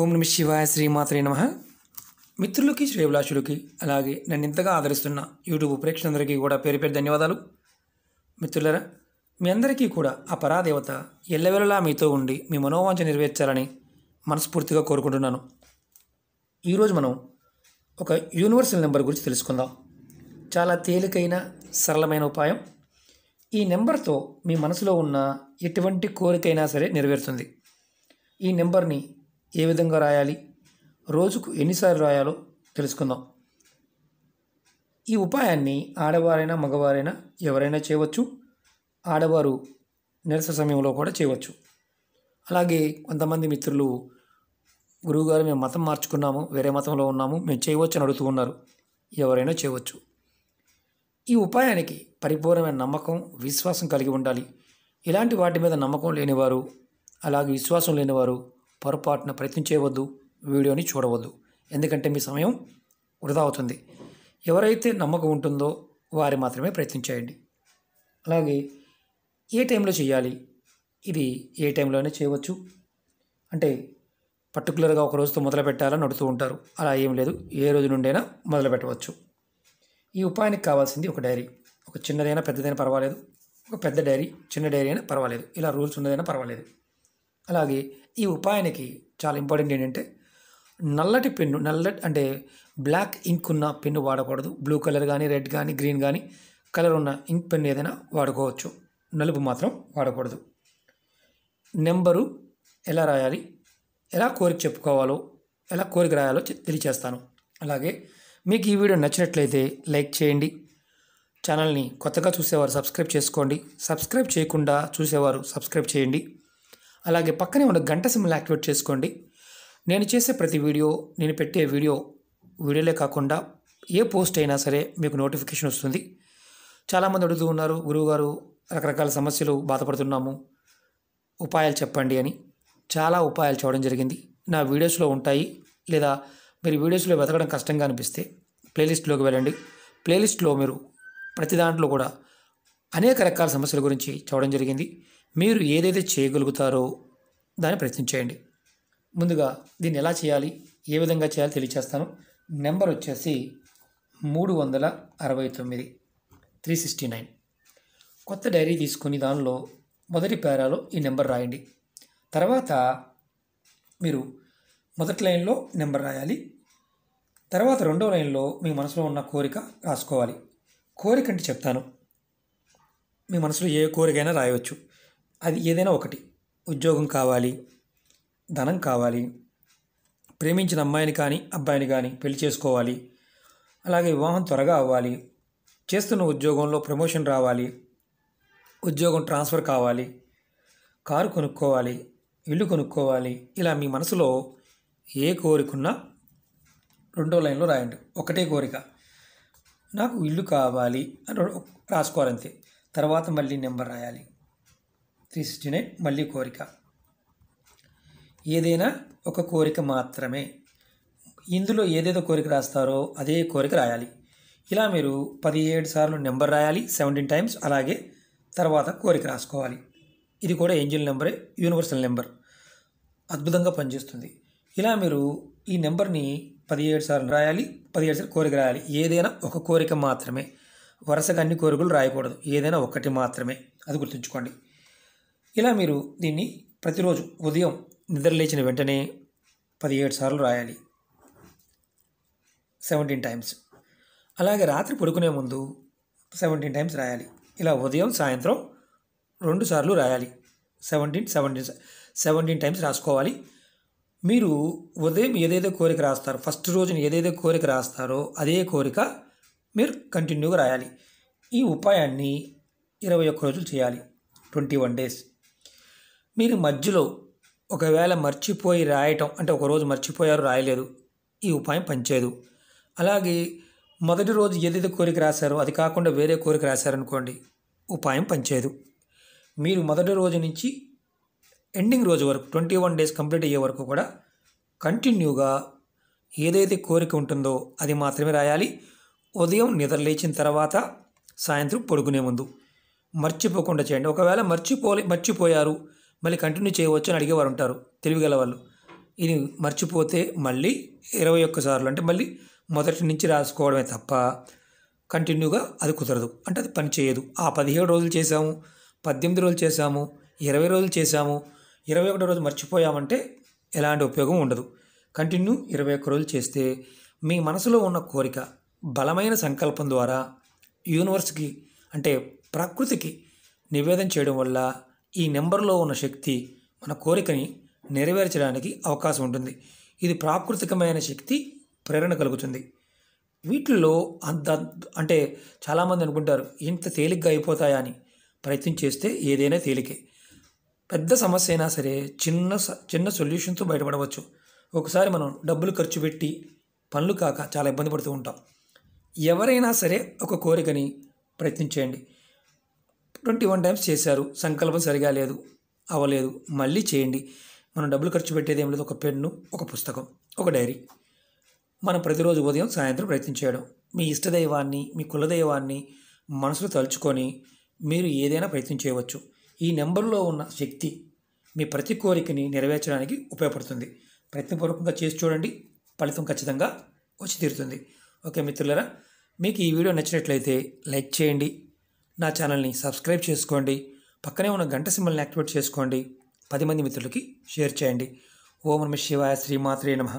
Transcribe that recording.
ఓం నమ శివాయ శ్రీమాత్రే నమ మిత్రులకి శ్రేభిలాషులకి అలాగే నన్ను ఇంతగా ఆదరిస్తున్న యూట్యూబ్ ప్రేక్షకులందరికీ కూడా పేరు పేరు ధన్యవాదాలు మిత్రులరా మీ అందరికీ కూడా ఆ పరాదేవత ఎల్లవెల్లలా మీతో ఉండి మీ మనోవాంఛ నెరవేర్చాలని మనస్ఫూర్తిగా కోరుకుంటున్నాను ఈరోజు మనం ఒక యూనివర్సల్ నెంబర్ గురించి తెలుసుకుందాం చాలా తేలికైన సరళమైన ఉపాయం ఈ నెంబర్తో మీ మనసులో ఉన్న ఎటువంటి కోరికైనా సరే నెరవేరుతుంది ఈ నెంబర్ని ఏ విధంగా రాయాలి రోజుకు ఎన్నిసార్లు రాయాలో తెలుసుకుందాం ఈ ఉపాయాన్ని ఆడవారైనా మగవారైనా ఎవరైనా చేయవచ్చు ఆడవారు నిరస సమయంలో కూడా చేయవచ్చు అలాగే కొంతమంది మిత్రులు గురువుగారు మేము మతం మార్చుకున్నాము వేరే మతంలో ఉన్నాము మేము చేయవచ్చు అని అడుగుతూ ఉన్నారు ఎవరైనా చేయవచ్చు ఈ ఉపాయానికి పరిపూర్ణమైన నమ్మకం విశ్వాసం కలిగి ఉండాలి ఇలాంటి వాటి మీద నమ్మకం లేనివారు అలాగే విశ్వాసం లేనివారు పొరపాటున చేయవద్దు వీడియోని చూడవద్దు ఎందుకంటే మీ సమయం వృధా అవుతుంది ఎవరైతే నమ్మకం ఉంటుందో వారి మాత్రమే ప్రయత్నించేయండి అలాగే ఏ టైంలో చేయాలి ఇది ఏ టైంలోనే చేయవచ్చు అంటే పర్టికులర్గా ఒక రోజుతో మొదలు పెట్టాలని అడుగుతూ ఉంటారు అలా ఏం లేదు ఏ రోజు నుండైనా మొదలు పెట్టవచ్చు ఈ ఉపాయానికి కావాల్సింది ఒక డైరీ ఒక చిన్నదైనా పెద్దదైనా పర్వాలేదు ఒక పెద్ద డైరీ చిన్న డైరీ అయినా పర్వాలేదు ఇలా రూల్స్ ఉన్నదైనా పర్వాలేదు అలాగే ఈ ఉపాయానికి చాలా ఇంపార్టెంట్ ఏంటంటే నల్లటి పెన్ను నల్లటి అంటే బ్లాక్ ఇంక్ ఉన్న పెన్ను వాడకూడదు బ్లూ కలర్ కానీ రెడ్ కానీ గ్రీన్ కానీ కలర్ ఉన్న ఇంక్ పెన్ను ఏదైనా వాడుకోవచ్చు నలుపు మాత్రం వాడకూడదు నెంబరు ఎలా రాయాలి ఎలా కోరిక చెప్పుకోవాలో ఎలా కోరిక రాయాలో తెలియచేస్తాను అలాగే మీకు ఈ వీడియో నచ్చినట్లయితే లైక్ చేయండి ఛానల్ని కొత్తగా చూసేవారు సబ్స్క్రైబ్ చేసుకోండి సబ్స్క్రైబ్ చేయకుండా చూసేవారు సబ్స్క్రైబ్ చేయండి అలాగే పక్కనే ఉన్న గంట సింబల్ యాక్టివేట్ చేసుకోండి నేను చేసే ప్రతి వీడియో నేను పెట్టే వీడియో వీడియోలే కాకుండా ఏ పోస్ట్ అయినా సరే మీకు నోటిఫికేషన్ వస్తుంది చాలామంది అడుగుతూ ఉన్నారు గురువుగారు రకరకాల సమస్యలు బాధపడుతున్నాము ఉపాయాలు చెప్పండి అని చాలా ఉపాయాలు చూడడం జరిగింది నా వీడియోస్లో ఉంటాయి లేదా మీరు వీడియోస్లో వెతకడం కష్టంగా అనిపిస్తే ప్లేలిస్ట్లోకి వెళ్ళండి ప్లేలిస్ట్లో మీరు ప్రతి దాంట్లో కూడా అనేక రకాల సమస్యల గురించి చూడడం జరిగింది మీరు ఏదైతే చేయగలుగుతారో దాన్ని ప్రయత్నం చేయండి ముందుగా దీన్ని ఎలా చేయాలి ఏ విధంగా చేయాలో తెలియచేస్తాను నెంబర్ వచ్చేసి మూడు వందల అరవై తొమ్మిది త్రీ సిక్స్టీ నైన్ కొత్త డైరీ తీసుకుని దానిలో మొదటి పేరాలో ఈ నెంబర్ రాయండి తర్వాత మీరు మొదటి లైన్లో నెంబర్ రాయాలి తర్వాత రెండో లైన్లో మీ మనసులో ఉన్న కోరిక రాసుకోవాలి కోరిక అంటే చెప్తాను మీ మనసులో ఏ కోరికైనా రాయవచ్చు అది ఏదైనా ఒకటి ఉద్యోగం కావాలి ధనం కావాలి ప్రేమించిన అమ్మాయిని కానీ అబ్బాయిని కానీ పెళ్లి చేసుకోవాలి అలాగే వివాహం త్వరగా అవ్వాలి చేస్తున్న ఉద్యోగంలో ప్రమోషన్ రావాలి ఉద్యోగం ట్రాన్స్ఫర్ కావాలి కారు కొనుక్కోవాలి ఇల్లు కొనుక్కోవాలి ఇలా మీ మనసులో ఏ కోరికన్నా రెండో లైన్లో రాయండి ఒకటే కోరిక నాకు ఇల్లు కావాలి అని రాసుకోవాలంతే తర్వాత మళ్ళీ నెంబర్ రాయాలి త్రీ సిక్స్టీ నైన్ మళ్ళీ కోరిక ఏదైనా ఒక కోరిక మాత్రమే ఇందులో ఏదేదో కోరిక రాస్తారో అదే కోరిక రాయాలి ఇలా మీరు పదిహేడు సార్లు నెంబర్ రాయాలి సెవెంటీన్ టైమ్స్ అలాగే తర్వాత కోరిక రాసుకోవాలి ఇది కూడా ఏంజిల్ నెంబరే యూనివర్సల్ నెంబర్ అద్భుతంగా పనిచేస్తుంది ఇలా మీరు ఈ నెంబర్ని పదిహేడు సార్లు రాయాలి పదిహేడు సార్లు కోరిక రాయాలి ఏదైనా ఒక కోరిక మాత్రమే వరుసగా అన్ని కోరికలు రాయకూడదు ఏదైనా ఒకటి మాత్రమే అది గుర్తుంచుకోండి ఇలా మీరు దీన్ని ప్రతిరోజు ఉదయం నిద్రలేచిన వెంటనే పదిహేడు సార్లు రాయాలి సెవెంటీన్ టైమ్స్ అలాగే రాత్రి పడుకునే ముందు సెవెంటీన్ టైమ్స్ రాయాలి ఇలా ఉదయం సాయంత్రం రెండు సార్లు రాయాలి సెవెంటీన్ సెవెంటీన్ సెవెంటీన్ టైమ్స్ రాసుకోవాలి మీరు ఉదయం ఏదైతే కోరిక రాస్తారో ఫస్ట్ రోజున ఏదైతే కోరిక రాస్తారో అదే కోరిక మీరు కంటిన్యూగా రాయాలి ఈ ఉపాయాన్ని ఇరవై ఒక్క రోజులు చేయాలి ట్వంటీ వన్ డేస్ మీరు మధ్యలో ఒకవేళ మర్చిపోయి రాయటం అంటే ఒకరోజు మర్చిపోయారు రాయలేదు ఈ ఉపాయం పనిచేయదు అలాగే మొదటి రోజు ఏదైతే కోరిక రాశారో అది కాకుండా వేరే కోరిక రాశారనుకోండి ఉపాయం పనిచేయదు మీరు మొదటి రోజు నుంచి ఎండింగ్ రోజు వరకు ట్వంటీ వన్ డేస్ కంప్లీట్ అయ్యే వరకు కూడా కంటిన్యూగా ఏదైతే కోరిక ఉంటుందో అది మాత్రమే రాయాలి ఉదయం నిద్రలేచిన తర్వాత సాయంత్రం పడుకునే ముందు మర్చిపోకుండా చేయండి ఒకవేళ మర్చిపోలే మర్చిపోయారు మళ్ళీ కంటిన్యూ చేయవచ్చు అని అడిగేవారు ఉంటారు తెలివిగల వాళ్ళు ఇది మర్చిపోతే మళ్ళీ ఇరవై ఒక్కసార్లు అంటే మళ్ళీ మొదటి నుంచి రాసుకోవడమే తప్ప కంటిన్యూగా అది కుదరదు అంటే అది పని చేయదు ఆ పదిహేడు రోజులు చేసాము పద్దెనిమిది రోజులు చేసాము ఇరవై రోజులు చేసాము ఇరవై ఒకటో రోజు మర్చిపోయామంటే ఎలాంటి ఉపయోగం ఉండదు కంటిన్యూ ఇరవై ఒక్క రోజులు చేస్తే మీ మనసులో ఉన్న కోరిక బలమైన సంకల్పం ద్వారా యూనివర్స్కి అంటే ప్రకృతికి నివేదన చేయడం వల్ల ఈ నెంబర్లో ఉన్న శక్తి మన కోరికని నెరవేర్చడానికి అవకాశం ఉంటుంది ఇది ప్రాకృతికమైన శక్తి ప్రేరణ కలుగుతుంది వీటిల్లో అంత అంటే చాలామంది అనుకుంటారు ఇంత తేలిగ్గా అయిపోతాయా అని ప్రయత్నం చేస్తే ఏదైనా తేలికే పెద్ద సమస్య అయినా సరే చిన్న చిన్న సొల్యూషన్తో బయటపడవచ్చు ఒకసారి మనం డబ్బులు ఖర్చు పెట్టి పనులు కాక చాలా ఇబ్బంది పడుతూ ఉంటాం ఎవరైనా సరే ఒక కోరికని ప్రయత్నించేయండి ట్వంటీ వన్ టైమ్స్ చేశారు సంకల్పం సరిగా లేదు అవ్వలేదు మళ్ళీ చేయండి మనం డబ్బులు ఖర్చు పెట్టేది ఏం లేదు ఒక పెన్ను ఒక పుస్తకం ఒక డైరీ మనం ప్రతిరోజు ఉదయం సాయంత్రం ప్రయత్నం చేయడం మీ ఇష్టదైవాన్ని మీ కులదైవాన్ని మనసులో తలుచుకొని మీరు ఏదైనా ప్రయత్నం చేయవచ్చు ఈ నెంబర్లో ఉన్న శక్తి మీ ప్రతి కోరికని నెరవేర్చడానికి ఉపయోగపడుతుంది ప్రయత్నపూర్వకంగా చేసి చూడండి ఫలితం ఖచ్చితంగా వచ్చి తీరుతుంది ఓకే మిత్రులరా మీకు ఈ వీడియో నచ్చినట్లయితే లైక్ చేయండి నా ఛానల్ని సబ్స్క్రైబ్ చేసుకోండి పక్కనే ఉన్న గంట సింబల్ని యాక్టివేట్ చేసుకోండి పది మంది మిత్రులకి షేర్ చేయండి ఓం నమ శివాయ శ్రీమాత్రే నమ